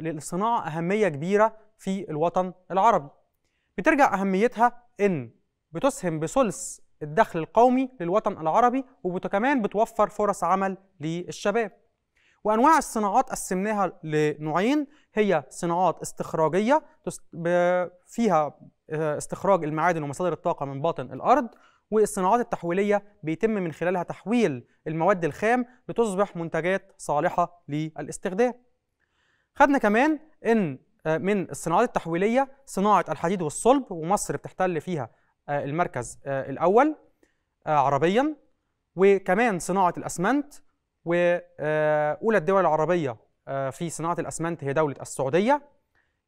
للصناعة أهمية كبيرة في الوطن العربي بترجع أهميتها إن بتسهم بثلث الدخل القومي للوطن العربي وكمان بتوفر فرص عمل للشباب وانواع الصناعات قسمناها لنوعين هي صناعات استخراجيه فيها آه، استخراج المعادن ومصادر الطاقه من باطن الارض والصناعات التحويليه بيتم من خلالها تحويل المواد الخام لتصبح منتجات صالحه للاستخدام خدنا كمان ان آه، من الصناعات التحويليه صناعه الحديد والصلب ومصر بتحتل فيها آه، المركز آه، الاول عربيا وكمان صناعه الاسمنت واولى الدول العربيه في صناعه الاسمنت هي دوله السعوديه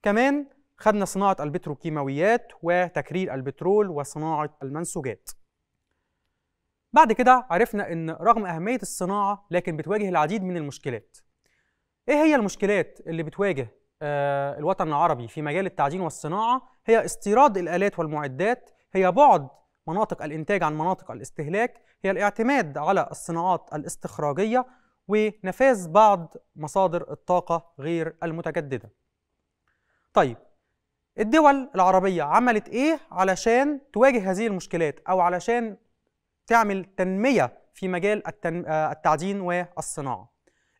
كمان خدنا صناعه البتروكيماويات وتكرير البترول وصناعه المنسوجات بعد كده عرفنا ان رغم اهميه الصناعه لكن بتواجه العديد من المشكلات ايه هي المشكلات اللي بتواجه آه، الوطن العربي في مجال التعدين والصناعه هي استيراد الالات والمعدات هي بعد مناطق الانتاج عن مناطق الاستهلاك هي الاعتماد على الصناعات الاستخراجيه ونفاذ بعض مصادر الطاقه غير المتجدده طيب الدول العربيه عملت ايه علشان تواجه هذه المشكلات او علشان تعمل تنميه في مجال آه، التعدين والصناعه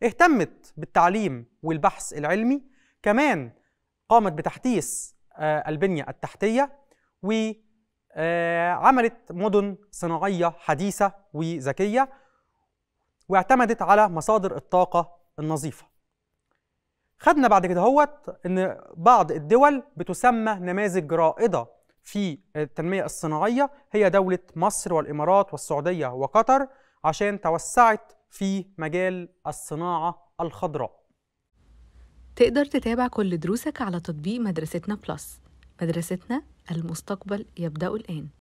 اهتمت بالتعليم والبحث العلمي كمان قامت بتحديث آه، البنية التحتية وعملت آه، مدن صناعية حديثة وذكية واعتمدت على مصادر الطاقة النظيفة خدنا بعد كده هوت ان بعض الدول بتسمى نماذج رائده في التنميه الصناعيه هي دوله مصر والامارات والسعوديه وقطر عشان توسعت في مجال الصناعة الخضراء تقدر تتابع كل دروسك على تطبيق مدرستنا بلس مدرستنا المستقبل يبدأ الآن